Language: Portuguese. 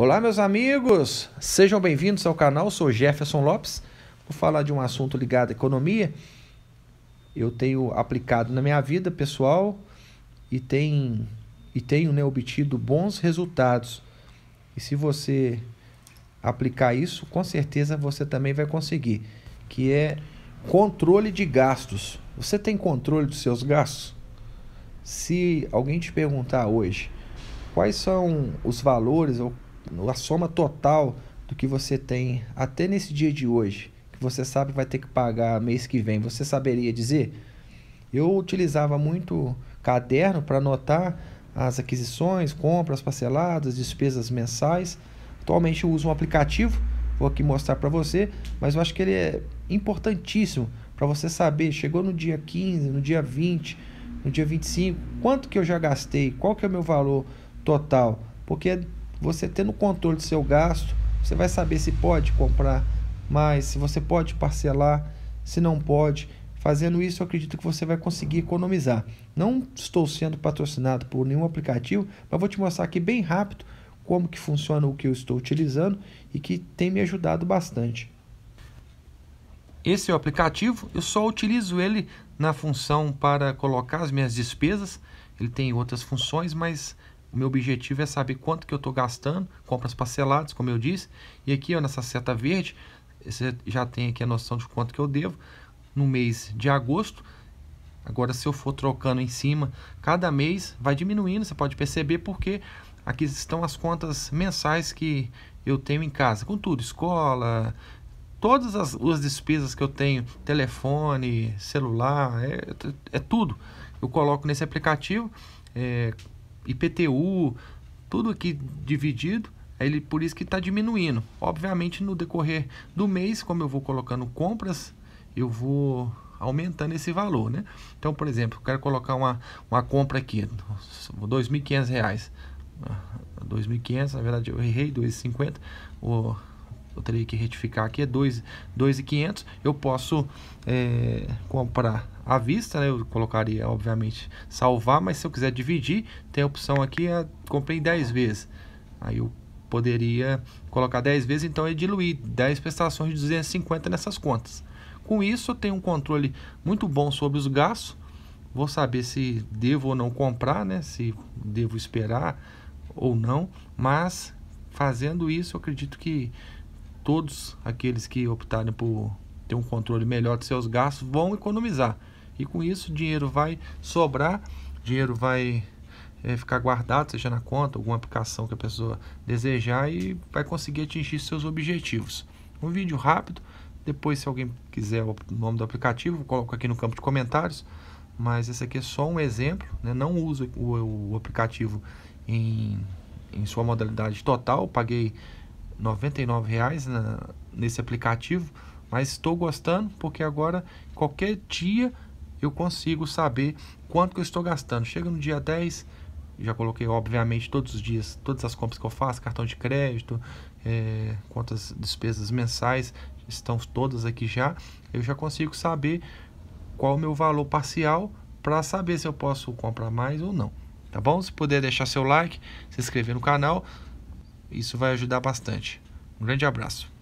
Olá, meus amigos, sejam bem-vindos ao canal. Eu sou Jefferson Lopes. Vou falar de um assunto ligado à economia. Eu tenho aplicado na minha vida pessoal e, tem, e tenho né, obtido bons resultados. E se você aplicar isso, com certeza você também vai conseguir, que é controle de gastos. Você tem controle dos seus gastos? Se alguém te perguntar hoje quais são os valores ou a soma total do que você tem até nesse dia de hoje, que você sabe que vai ter que pagar mês que vem, você saberia dizer? Eu utilizava muito caderno para anotar as aquisições, compras parceladas, despesas mensais. Atualmente eu uso um aplicativo, vou aqui mostrar para você, mas eu acho que ele é importantíssimo para você saber, chegou no dia 15, no dia 20, no dia 25, quanto que eu já gastei, qual que é o meu valor total, porque você tendo controle do seu gasto, você vai saber se pode comprar mais, se você pode parcelar, se não pode. Fazendo isso, eu acredito que você vai conseguir economizar. Não estou sendo patrocinado por nenhum aplicativo, mas vou te mostrar aqui bem rápido como que funciona o que eu estou utilizando e que tem me ajudado bastante. Esse é o aplicativo, eu só utilizo ele na função para colocar as minhas despesas. Ele tem outras funções, mas o meu objetivo é saber quanto que eu estou gastando, compras parceladas, como eu disse. E aqui, ó, nessa seta verde, você já tem aqui a noção de quanto que eu devo no mês de agosto. Agora, se eu for trocando em cima, cada mês vai diminuindo, você pode perceber, porque aqui estão as contas mensais que eu tenho em casa, com tudo, escola, todas as, as despesas que eu tenho, telefone, celular, é, é tudo. Eu coloco nesse aplicativo, é, IPTU, tudo aqui dividido, ele por isso que está diminuindo. Obviamente, no decorrer do mês, como eu vou colocando compras, eu vou aumentando esse valor, né? Então, por exemplo, eu quero colocar uma, uma compra aqui, R$ 2.500. 2.500, na verdade eu errei, 2.50, eu teria que retificar aqui, é 2,500. Eu posso é, comprar à vista, né? Eu colocaria, obviamente, salvar, mas se eu quiser dividir, tem a opção aqui, é, comprei 10 vezes. Aí eu poderia colocar 10 vezes, então é diluir 10 prestações de 250 nessas contas. Com isso, eu tenho um controle muito bom sobre os gastos. Vou saber se devo ou não comprar, né? Se devo esperar ou não, mas fazendo isso, eu acredito que todos aqueles que optarem por ter um controle melhor de seus gastos vão economizar. E com isso, dinheiro vai sobrar, dinheiro vai é, ficar guardado, seja na conta, alguma aplicação que a pessoa desejar e vai conseguir atingir seus objetivos. Um vídeo rápido, depois, se alguém quiser o nome do aplicativo, coloco aqui no campo de comentários. Mas esse aqui é só um exemplo, né? não uso o, o aplicativo em, em sua modalidade total, paguei 99 reais na, nesse aplicativo, mas estou gostando porque agora qualquer dia eu consigo saber quanto que eu estou gastando. Chega no dia 10, já coloquei obviamente todos os dias, todas as compras que eu faço, cartão de crédito, é, quantas despesas mensais estão todas aqui já. Eu já consigo saber qual o meu valor parcial para saber se eu posso comprar mais ou não. Tá bom? Se puder deixar seu like, se inscrever no canal. Isso vai ajudar bastante. Um grande abraço.